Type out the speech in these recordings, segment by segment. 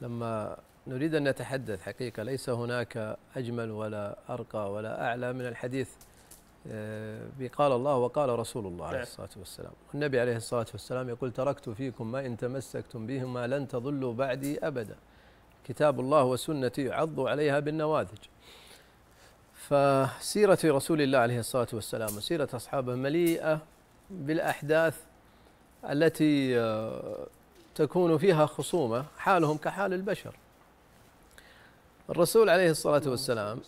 لما نريد أن نتحدث حقيقة ليس هناك أجمل ولا أرقى ولا أعلى من الحديث آه، بقال الله وقال رسول الله عليه نعم. الصلاة والسلام والنبي عليه الصلاة والسلام يقول تركت فيكم ما إن تمسكتم بهما لن تضلوا بعدي أبدا كتاب الله وسنتي يعض عليها بالنواذج فسيرة رسول الله عليه الصلاة والسلام وسيرة أصحابه مليئة بالأحداث التي آه، تكون فيها خصومة حالهم كحال البشر الرسول عليه الصلاة والسلام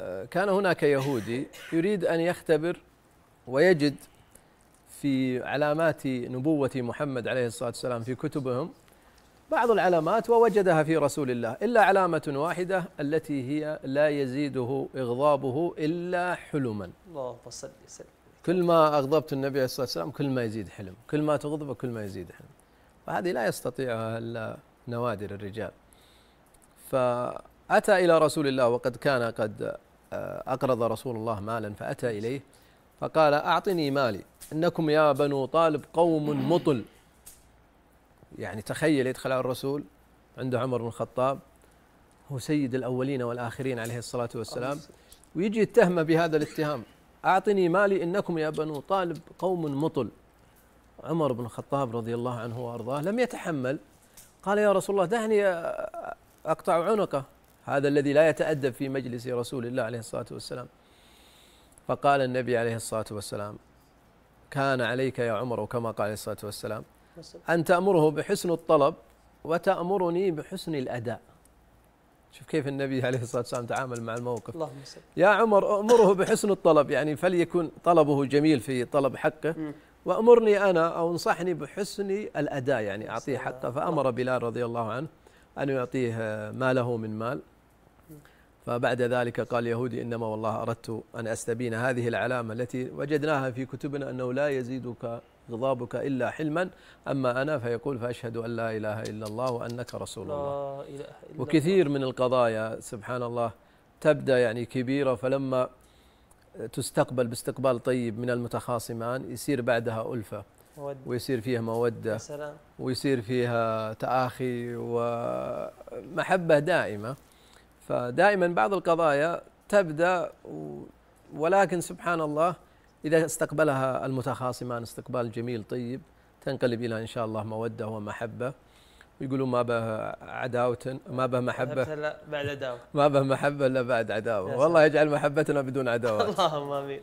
آه، كان هناك يهودي يريد أن يختبر ويجد في علامات نبوة محمد عليه الصلاة والسلام في كتبهم بعض العلامات ووجدها في رسول الله إلا علامة واحدة التي هي لا يزيده إغضابه إلا حلما اللهم كل ما أغضبت النبي عليه الصلاة والسلام كل ما يزيد حلم كل ما تغضبه كل ما يزيد حلم وهذه لا يستطيعها الا نوادر الرجال فاتى الى رسول الله وقد كان قد آه، اقرض رسول الله مالا فاتى اليه فقال اعطني مالي انكم يا بنو طالب قوم مطل يعني تخيل يدخل على الرسول عنده عمر بن الخطاب هو سيد الاولين والاخرين عليه الصلاه والسلام ويجي يتهمه بهذا الاتهام اعطني مالي انكم يا بنو طالب قوم مطل عمر بن الخطاب رضي الله عنه وارضاه لم يتحمل قال يا رسول الله دعني اقطع عنقه هذا الذي لا يتادب في مجلس رسول الله عليه الصلاه والسلام فقال النبي عليه الصلاه والسلام كان عليك يا عمر وكما قال عليه الصلاه والسلام ان تامره بحسن الطلب وتامرني بحسن الاداء شوف كيف النبي عليه الصلاه والسلام تعامل مع الموقف اللهم يا عمر امره بحسن الطلب يعني فليكن طلبه جميل في طلب حقه وأمرني أنا أو انصحني بحسن الأداء يعني أعطيه حقه فأمر بلال رضي الله عنه أن يعطيه ما له من مال فبعد ذلك قال يهودي إنما والله أردت أن أستبين هذه العلامة التي وجدناها في كتبنا أنه لا يزيدك غضابك إلا حلما أما أنا فيقول فأشهد أن لا إله إلا الله وأنك رسول الله. الله إله إلا وكثير من القضايا سبحان الله تبدأ يعني كبيرة فلما تستقبل باستقبال طيب من المتخاصمان يصير بعدها ألفة مودة. ويصير فيها مودة سلام. ويصير فيها تآخي ومحبة دائمة فدائما بعض القضايا تبدأ ولكن سبحان الله إذا استقبلها المتخاصمان استقبال جميل طيب تنقلب إلى إن شاء الله مودة ومحبة يقولون ما به عداوة ما به محبة بعد عداوة ما به محبة إلا بعد عداوة والله يجعل محبتنا بدون عداوة اللهم آمين